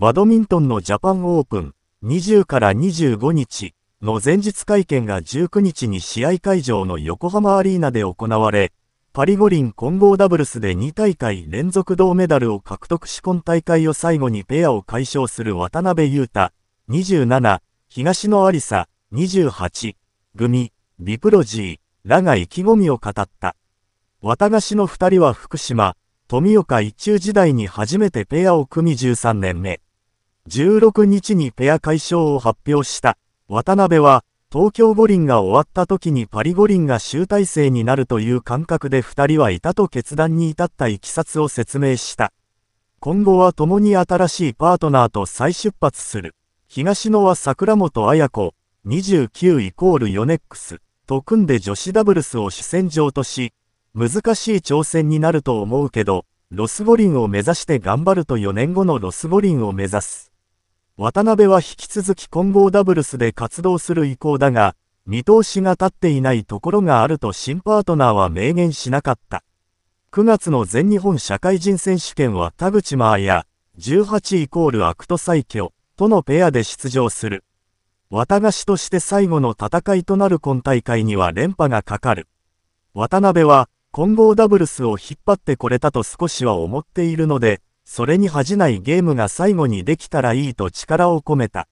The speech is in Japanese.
バドミントンのジャパンオープン20から25日の前日会見が19日に試合会場の横浜アリーナで行われ、パリ五輪混合ダブルスで2大会連続銅メダルを獲得し今大会を最後にペアを解消する渡辺優太27、東野有沙28、組、ビプロジーらが意気込みを語った。綿菓子の2人は福島、富岡一中時代に初めてペアを組み13年目。16日にペア解消を発表した。渡辺は、東京五輪が終わった時にパリ五輪が集大成になるという感覚で2人はいたと決断に至ったいきさつを説明した。今後は共に新しいパートナーと再出発する。東野は桜本綾子、29イコールヨネックスと組んで女子ダブルスを主戦場とし、難しい挑戦になると思うけど、ロス五輪を目指して頑張ると4年後のロス五輪を目指す。渡辺は引き続き混合ダブルスで活動する意向だが、見通しが立っていないところがあると新パートナーは明言しなかった。9月の全日本社会人選手権は田口真綾、18イコールアクト最強とのペアで出場する。綿菓子として最後の戦いとなる今大会には連覇がかかる。渡辺は混合ダブルスを引っ張ってこれたと少しは思っているので、それに恥じないゲームが最後にできたらいいと力を込めた。